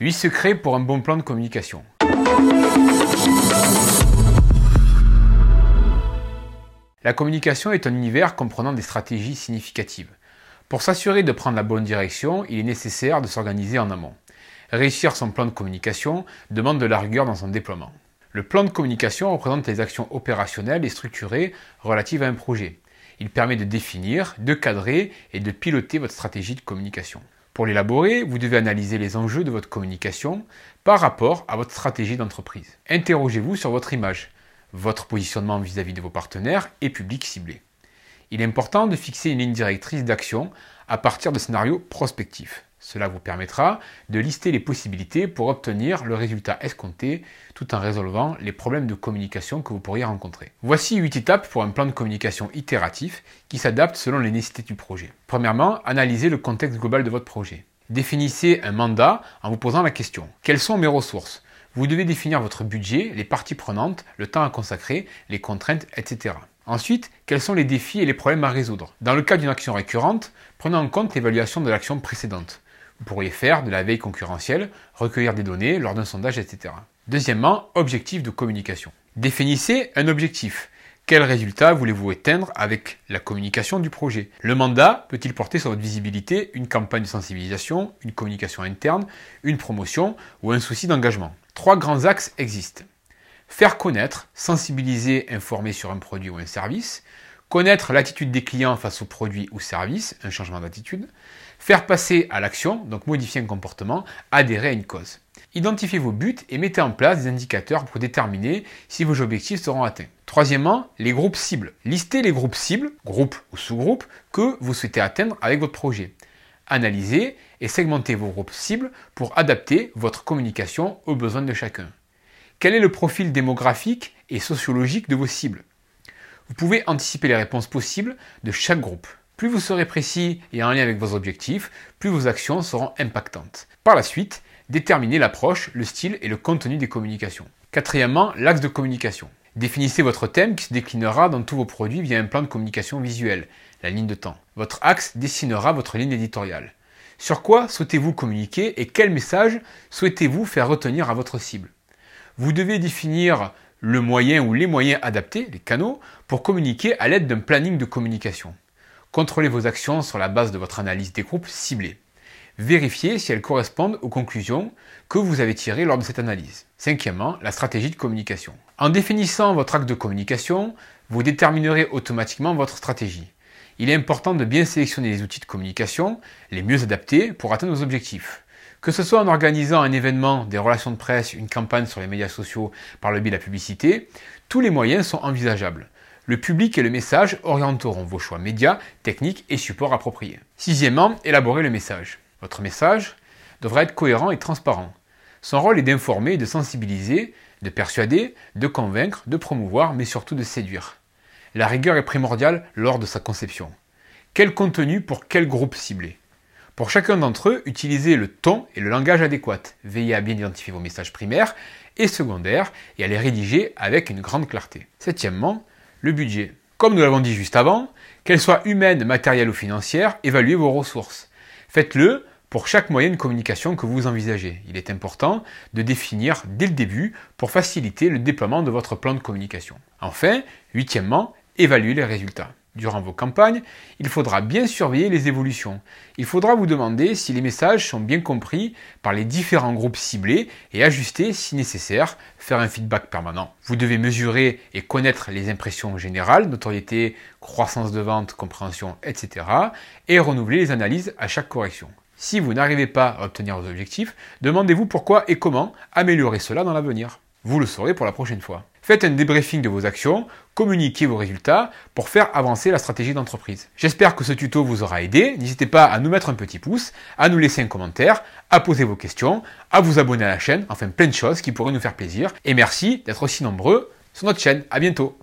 8 secrets pour un bon plan de communication. La communication est un univers comprenant des stratégies significatives. Pour s'assurer de prendre la bonne direction, il est nécessaire de s'organiser en amont. Réussir son plan de communication demande de la dans son déploiement. Le plan de communication représente les actions opérationnelles et structurées relatives à un projet. Il permet de définir, de cadrer et de piloter votre stratégie de communication. Pour l'élaborer, vous devez analyser les enjeux de votre communication par rapport à votre stratégie d'entreprise. Interrogez-vous sur votre image, votre positionnement vis-à-vis de vos partenaires et publics ciblés il est important de fixer une ligne directrice d'action à partir de scénarios prospectifs. Cela vous permettra de lister les possibilités pour obtenir le résultat escompté tout en résolvant les problèmes de communication que vous pourriez rencontrer. Voici 8 étapes pour un plan de communication itératif qui s'adapte selon les nécessités du projet. Premièrement, analysez le contexte global de votre projet. Définissez un mandat en vous posant la question quelles sont mes ressources Vous devez définir votre budget, les parties prenantes, le temps à consacrer, les contraintes, etc. Ensuite, quels sont les défis et les problèmes à résoudre Dans le cas d'une action récurrente, prenez en compte l'évaluation de l'action précédente. Vous pourriez faire de la veille concurrentielle, recueillir des données lors d'un sondage, etc. Deuxièmement, objectif de communication. Définissez un objectif. Quel résultat voulez-vous atteindre avec la communication du projet Le mandat peut-il porter sur votre visibilité, une campagne de sensibilisation, une communication interne, une promotion ou un souci d'engagement Trois grands axes existent faire connaître, sensibiliser, informer sur un produit ou un service, connaître l'attitude des clients face au produit ou service, un changement d'attitude, faire passer à l'action, donc modifier un comportement, adhérer à une cause. Identifiez vos buts et mettez en place des indicateurs pour déterminer si vos objectifs seront atteints. Troisièmement, les groupes cibles. Listez les groupes cibles, groupes ou sous-groupes, que vous souhaitez atteindre avec votre projet. Analysez et segmentez vos groupes cibles pour adapter votre communication aux besoins de chacun. Quel est le profil démographique et sociologique de vos cibles Vous pouvez anticiper les réponses possibles de chaque groupe. Plus vous serez précis et en lien avec vos objectifs, plus vos actions seront impactantes. Par la suite, déterminez l'approche, le style et le contenu des communications. Quatrièmement, l'axe de communication. Définissez votre thème qui se déclinera dans tous vos produits via un plan de communication visuel, la ligne de temps. Votre axe dessinera votre ligne éditoriale. Sur quoi souhaitez-vous communiquer et quel message souhaitez-vous faire retenir à votre cible vous devez définir le moyen ou les moyens adaptés, les canaux, pour communiquer à l'aide d'un planning de communication. Contrôlez vos actions sur la base de votre analyse des groupes ciblés. Vérifiez si elles correspondent aux conclusions que vous avez tirées lors de cette analyse. Cinquièmement, la stratégie de communication. En définissant votre acte de communication, vous déterminerez automatiquement votre stratégie. Il est important de bien sélectionner les outils de communication les mieux adaptés pour atteindre vos objectifs. Que ce soit en organisant un événement, des relations de presse, une campagne sur les médias sociaux par le biais de la publicité, tous les moyens sont envisageables. Le public et le message orienteront vos choix médias, techniques et supports appropriés. Sixièmement, élaborer le message. Votre message devra être cohérent et transparent. Son rôle est d'informer, de sensibiliser, de persuader, de convaincre, de promouvoir, mais surtout de séduire. La rigueur est primordiale lors de sa conception. Quel contenu pour quel groupe ciblé pour chacun d'entre eux, utilisez le ton et le langage adéquats. Veillez à bien identifier vos messages primaires et secondaires et à les rédiger avec une grande clarté. Septièmement, le budget. Comme nous l'avons dit juste avant, qu'elle soit humaine, matérielle ou financière, évaluez vos ressources. Faites-le pour chaque moyen de communication que vous envisagez. Il est important de définir dès le début pour faciliter le déploiement de votre plan de communication. Enfin, huitièmement, évaluez les résultats durant vos campagnes, il faudra bien surveiller les évolutions. Il faudra vous demander si les messages sont bien compris par les différents groupes ciblés et ajuster si nécessaire, faire un feedback permanent. Vous devez mesurer et connaître les impressions générales, notoriété, croissance de vente, compréhension, etc. et renouveler les analyses à chaque correction. Si vous n'arrivez pas à obtenir vos objectifs, demandez-vous pourquoi et comment améliorer cela dans l'avenir. Vous le saurez pour la prochaine fois. Faites un débriefing de vos actions, communiquez vos résultats pour faire avancer la stratégie d'entreprise. J'espère que ce tuto vous aura aidé. N'hésitez pas à nous mettre un petit pouce, à nous laisser un commentaire, à poser vos questions, à vous abonner à la chaîne, enfin plein de choses qui pourraient nous faire plaisir. Et merci d'être aussi nombreux sur notre chaîne. À bientôt.